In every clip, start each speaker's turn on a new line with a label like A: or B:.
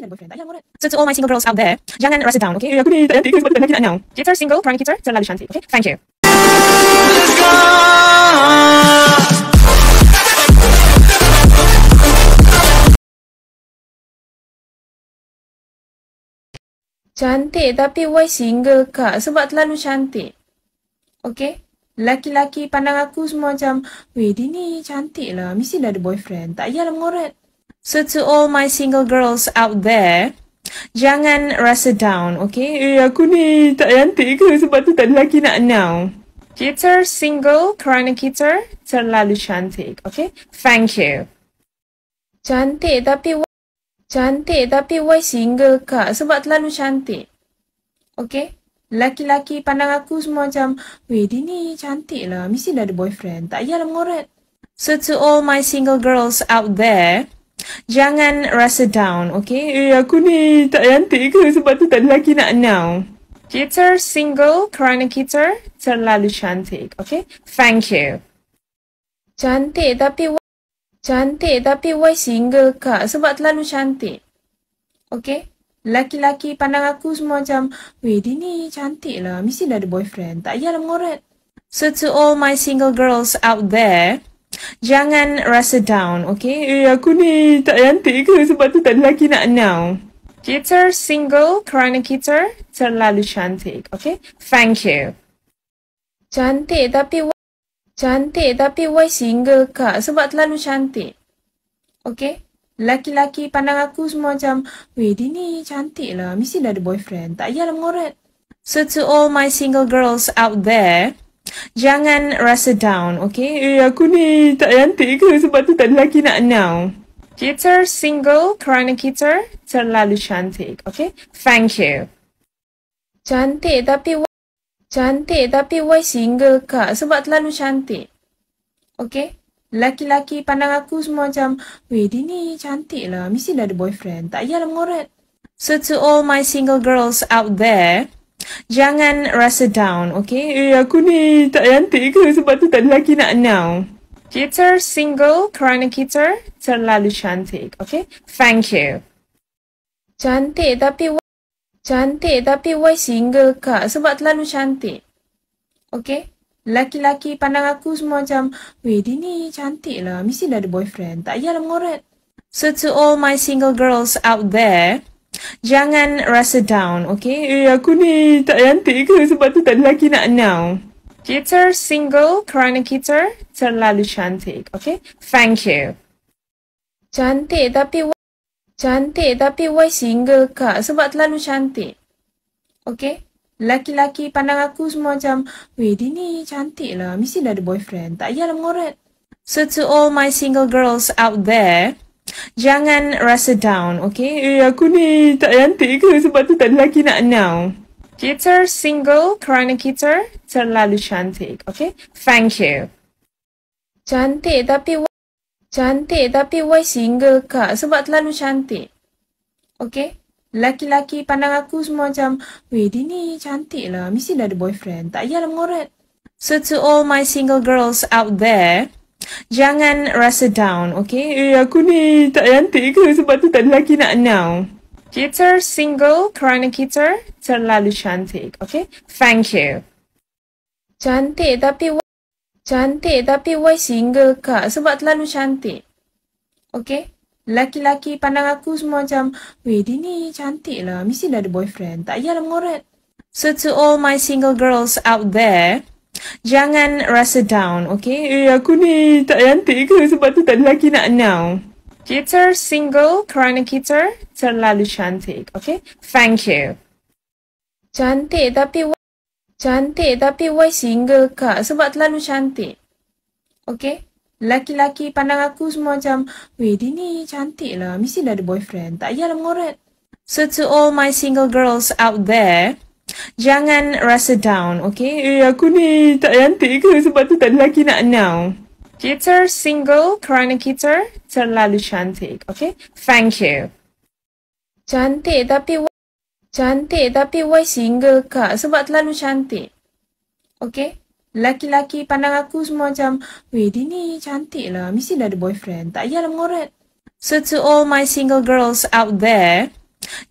A: So to all my single girls out there, jangan rasa down, okay? Aku ni tak nanti, sebab tak nak kita first single, kerana kita terlalu cantik, okay? Thank you. Cantik tapi why single kak? Sebab terlalu cantik. Okay? Laki-laki pandang aku semua macam, Weh, dia ni cantik lah. Mesti dah ada boyfriend. Tak payahlah mengorat. So to all my single girls out there, jangan rasa down, okay? Eh, aku ni tak cantik ke sebab tu tak ada lelaki nak now. Kita single kerana kita terlalu cantik, okay? Thank you. Cantik tapi why, cantik tapi why single kak? Sebab terlalu cantik. Okay? Laki-laki pandang aku semua macam, weh dia ni cantik lah. Mesti dah ada boyfriend. Tak payahlah mengorat. So to all my single girls out there, Jangan rasa down, okay? Eh, aku ni tak cantik ke sebab tu tak lelaki nak now. Kita single kerana kita terlalu cantik, okay? Thank you. Cantik tapi cantik tapi why single kak? Sebab terlalu cantik. Okay? Laki-laki pandang aku semua macam, weh dia ni cantik lah. Mesti dah ada boyfriend. Tak payahlah mengorat. So to all my single girls out there, Jangan rasa down, okay? Eh, aku ni tak cantik ke sebab tu tak ada lelaki nak now. Kita single kerana kita terlalu cantik, okay? Thank you. Cantik tapi why... Cantik tapi why single, Kak? Sebab terlalu cantik. Okay? Laki-laki pandang aku semua macam, Weh, dia ni cantik lah. Mesti dah ada boyfriend. Tak payahlah mengorat. So, to all my single girls out there, Jangan rasa down, okay? Eh, aku ni tak cantik ke sebab tu tak ada lelaki nak now. Kita single kerana kita terlalu cantik, okay? Thank you. Cantik tapi why, cantik tapi why single kak? Sebab terlalu cantik. Okay? Laki-laki pandang aku semua macam, Weh, dia ni cantik lah. Mesti dah ada boyfriend. Tak payahlah mengorat. So, to all my single girls out there, jangan rasa down, okay? Eh, aku ni tak cantik ke sebab tu tak ada lelaki nak now. Kita single kerana kita terlalu cantik, okay? Thank you. Cantik tapi why... Cantik tapi why single, Kak? Sebab terlalu cantik. Okay? Laki-laki pandang aku semua macam, Weh, dia ni cantik lah. Mesti dah ada boyfriend. Tak payahlah mengorat. So, to all my single girls out there, Jangan rasa down, okay? Eh, aku ni tak cantik ke sebab tu tak ada lelaki nak now. Kita single kerana kita terlalu cantik, okay? Thank you. Cantik tapi why... Cantik tapi why single, Kak? Sebab terlalu cantik. Okay? Laki-laki pandang aku semua macam, Weh, dia ni cantik lah. Mesti dah ada boyfriend. Tak payahlah mengorat. So, to all my single girls out there, Jangan rasa down, okay? Eh, aku ni tak cantik ke sebab tu tak ada lelaki nak now. Kita single kerana kita terlalu cantik, okay? Thank you. Cantik tapi why... Cantik tapi why single, Kak? Sebab terlalu cantik. Okay? Laki-laki pandang aku semua macam, Weh, dia ni cantik lah. Mesti dah ada boyfriend. Tak payahlah mengorat. So, to all my single girls out there, Jangan rasa down, okay? Eh, aku ni tak cantik ke sebab tu tak lelaki nak now. Kita single kerana kita terlalu cantik, okay? Thank you. Cantik tapi why... Cantik tapi why single, Kak? Sebab terlalu cantik. Okay? Laki-laki pandang aku semua macam, Weh, dia ni cantik lah. Mesti dah ada boyfriend. Tak payahlah mengorat. So, to all my single girls out there, Jangan rasa down, okay? Eh, aku ni tak cantik ke sebab tu tak ada lelaki nak now. Kita single kerana kita terlalu cantik, okay? Thank you. Cantik tapi why... Cantik tapi why single, Kak? Sebab terlalu cantik. Okay? Laki-laki pandang aku semua macam, Weh, dia ni cantik lah. Mesti dah ada boyfriend. Tak payahlah mengorat. So, to all my single girls out there, Jangan rasa down, okay? Eh, aku ni tak cantik ke sebab tu tak lelaki nak now. Kita single kerana kita terlalu cantik, okay? Thank you. Cantik tapi cantik tapi why single kak? Sebab terlalu cantik. Okay? Laki-laki pandang aku semua macam, weh dia ni cantik lah. Mesti dah ada boyfriend. Tak payahlah mengorat. So to all my single girls out there,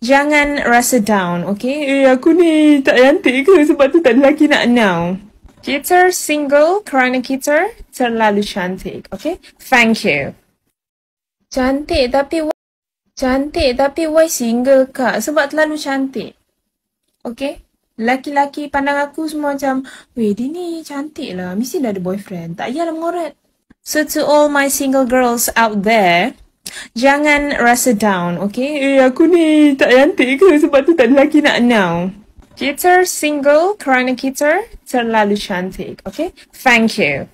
A: Jangan rasa down, okay? Eh, aku ni tak cantik ke sebab tu tak ada lelaki nak now. Kita single kerana kita terlalu cantik, okay? Thank you. Cantik tapi why... Cantik tapi why single, Kak? Sebab terlalu cantik. Okay? Laki-laki pandang aku semua macam, Weh, dia ni cantik lah. Mesti dah ada boyfriend. Tak payahlah mengorat. So, to all my single girls out there, Jangan rasa down, okay? Eh, aku ni tak cantik ke sebab tu tak ada lelaki nak now. Kita single kerana kita terlalu cantik, okay? Thank you.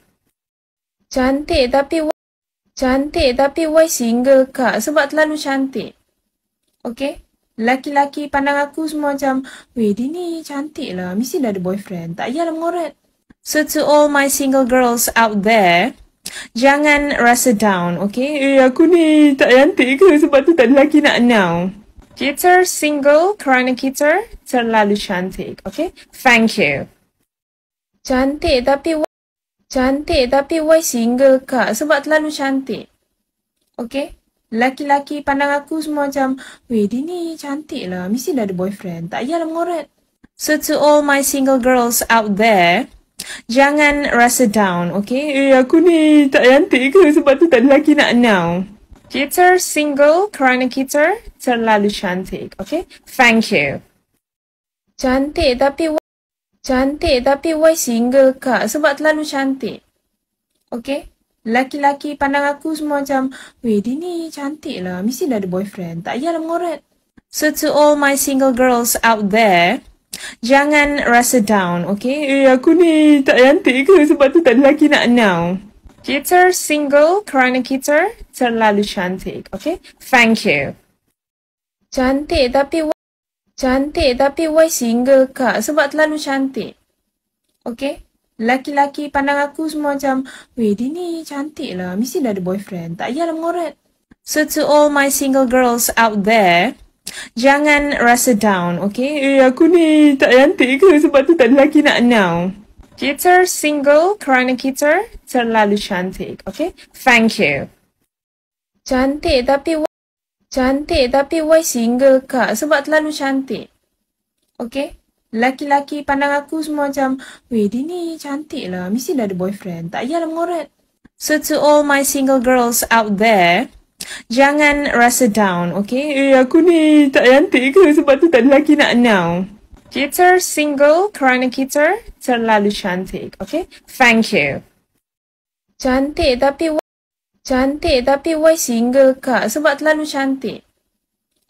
A: Cantik tapi why, cantik tapi why single kak? Sebab terlalu cantik. Okay? Laki-laki pandang aku semua macam, weh dia ni cantik lah. Mesti dah ada boyfriend. Tak payahlah mengorat. So to all my single girls out there, Jangan rasa down, okay? Eh, aku ni tak cantik ke sebab tu tak lelaki nak now. Kita single kerana kita terlalu cantik, okay? Thank you. Cantik tapi Cantik tapi why single, Kak? Sebab terlalu cantik. Okay? Laki-laki pandang aku semua macam, Weh, dia ni cantik lah. Mesti dah ada boyfriend. Tak payahlah mengorat. So, to all my single girls out there, Jangan rasa down, okay? Eh, aku ni tak cantik ke sebab tu tak ada lelaki nak now. Kita single kerana kita terlalu cantik, okay? Thank you. Cantik tapi why... Cantik tapi why single, Kak? Sebab terlalu cantik. Okay? Laki-laki pandang aku semua macam, Weh, dia ni cantik lah. Mesti dah ada boyfriend. Tak payahlah mengorat. So, to all my single girls out there, Jangan rasa down, okay? Eh, aku ni tak cantik ke sebab tu tak ada lelaki nak now. Kita single kerana kita terlalu cantik, okay? Thank you. Cantik tapi why... Cantik tapi why single, kak? Sebab terlalu cantik. Okay? Laki-laki pandang aku semua macam, Weh, dia ni cantik lah. Mesti dah ada boyfriend. Tak payahlah mengorat. So, to all my single girls out there, Jangan rasa down, okay? Eh, aku ni tak cantik ke sebab tu tak lelaki nak now. Kita single kerana kita terlalu cantik, okay? Thank you. Cantik tapi why... Cantik tapi why single, Kak? Sebab terlalu cantik. Okay? Laki-laki pandang aku semua macam, Weh, dia ni cantik lah. Mesti dah ada boyfriend. Tak payahlah mengorat. So, to all my single girls out there, Jangan rasa down, okay? Eh, aku ni tak cantik ke sebab tu tak ada lelaki nak now. Kita single kerana kita terlalu cantik, okay? Thank you. Cantik tapi why... Cantik tapi why single, Kak? Sebab terlalu cantik.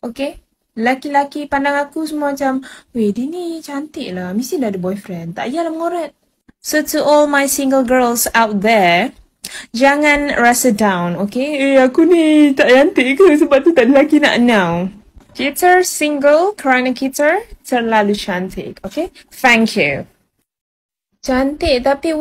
A: Okay? Laki-laki pandang aku semua macam, Weh, dia ni cantik lah. Mesti dah ada boyfriend. Tak payahlah mengorat. So, to all my single girls out there, Jangan rasa down, okay? Eh, aku ni tak cantik ke sebab tu tak ada nak now. Kita single kerana kita terlalu cantik, okay? Thank you. Cantik tapi...